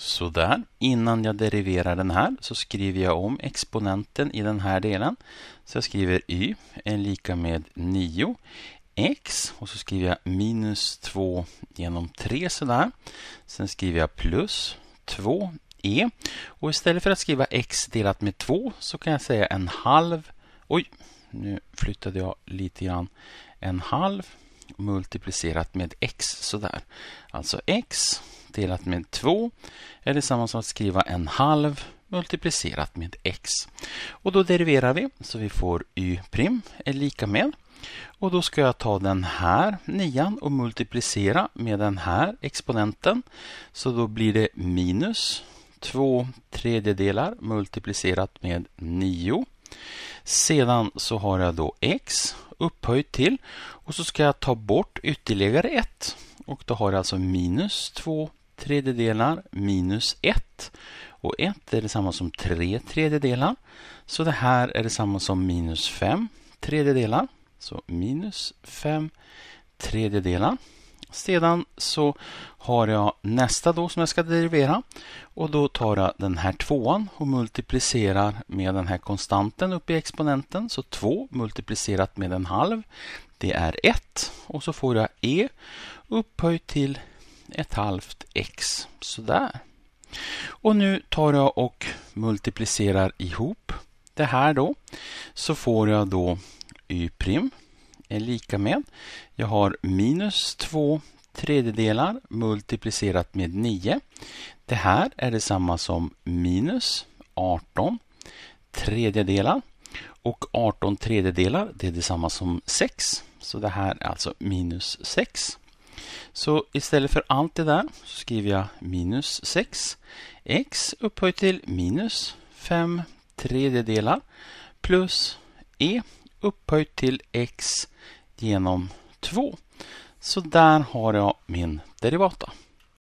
Sådär, innan jag deriverar den här så skriver jag om exponenten i den här delen. Så jag skriver y är lika med 9 x och så skriver jag minus 2 genom 3 sådär. Sen skriver jag plus 2 e och istället för att skriva x delat med 2 så kan jag säga en halv. Oj, nu flyttade jag lite grann. En halv multiplicerat med x sådär. Alltså x delat med 2 är detsamma som att skriva en halv multiplicerat med x. Och då deriverar vi så vi får y' är lika med och då ska jag ta den här nian och multiplicera med den här exponenten. Så då blir det minus 2 tredjedelar multiplicerat med 9 sedan så har jag då x upphöjt till och så ska jag ta bort ytterligare ett och då har jag alltså minus 2 tredjedelar minus 1 och 1 är detsamma som 3 tredjedelar. Så det här är detsamma som minus 5 tredjedelar. Så minus 5 tredjedelar. Sedan så har jag nästa då som jag ska derivera och då tar jag den här tvåan och multiplicerar med den här konstanten uppe i exponenten. Så 2 multiplicerat med en halv, det är 1 och så får jag e upphöjt till ett halvt x. Sådär. Och nu tar jag och multiplicerar ihop det här då så får jag då y' är lika med. Jag har minus 2 tredjedelar multiplicerat med 9. Det här är detsamma som minus 18 tredjedelar. Och 18 tredjedelar det är detsamma som 6. Så det här är alltså minus 6. Så istället för allt det där så skriver jag minus 6. x upphöjt till minus 5 tredjedelar plus e upphöjt till x genom 2. Så där har jag min derivata.